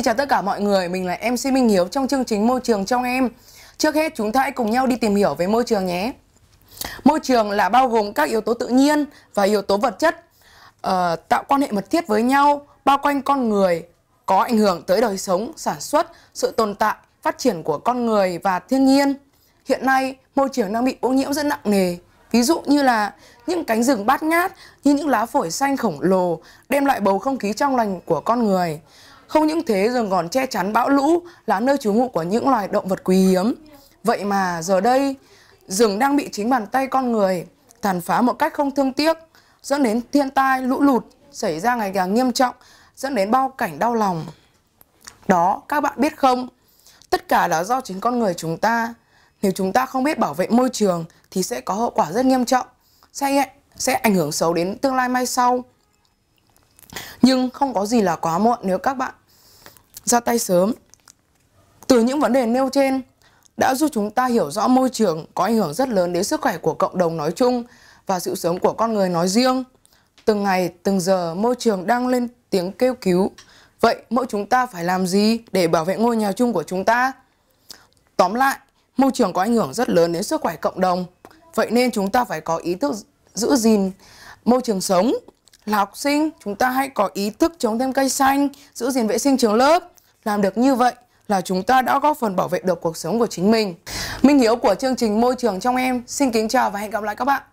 Xin chào tất cả mọi người, mình là MC Minh Hiếu trong chương trình Môi trường trong em. Trước hết chúng ta hãy cùng nhau đi tìm hiểu về môi trường nhé. Môi trường là bao gồm các yếu tố tự nhiên và yếu tố vật chất uh, tạo quan hệ mật thiết với nhau, bao quanh con người, có ảnh hưởng tới đời sống, sản xuất, sự tồn tại, phát triển của con người và thiên nhiên. Hiện nay, môi trường đang bị ô nhiễm rất nặng nề. Ví dụ như là những cánh rừng bát ngát như những lá phổi xanh khổng lồ đem lại bầu không khí trong lành của con người. Không những thế rừng còn che chắn bão lũ là nơi trú ngụ của những loài động vật quý hiếm. Vậy mà giờ đây, rừng đang bị chính bàn tay con người tàn phá một cách không thương tiếc, dẫn đến thiên tai, lũ lụt xảy ra ngày càng nghiêm trọng, dẫn đến bao cảnh đau lòng. Đó, các bạn biết không, tất cả là do chính con người chúng ta. Nếu chúng ta không biết bảo vệ môi trường thì sẽ có hậu quả rất nghiêm trọng, sẽ, sẽ ảnh hưởng xấu đến tương lai mai sau. Nhưng không có gì là quá muộn nếu các bạn ra tay sớm. Từ những vấn đề nêu trên đã giúp chúng ta hiểu rõ môi trường có ảnh hưởng rất lớn đến sức khỏe của cộng đồng nói chung và sự sống của con người nói riêng. Từng ngày, từng giờ môi trường đang lên tiếng kêu cứu. Vậy mỗi chúng ta phải làm gì để bảo vệ ngôi nhà chung của chúng ta? Tóm lại, môi trường có ảnh hưởng rất lớn đến sức khỏe cộng đồng. Vậy nên chúng ta phải có ý thức giữ gìn môi trường sống là học sinh, chúng ta hãy có ý thức chống thêm cây xanh, giữ gìn vệ sinh trường lớp. Làm được như vậy là chúng ta đã góp phần bảo vệ được cuộc sống của chính mình. Minh Hiếu của chương trình Môi trường trong em xin kính chào và hẹn gặp lại các bạn.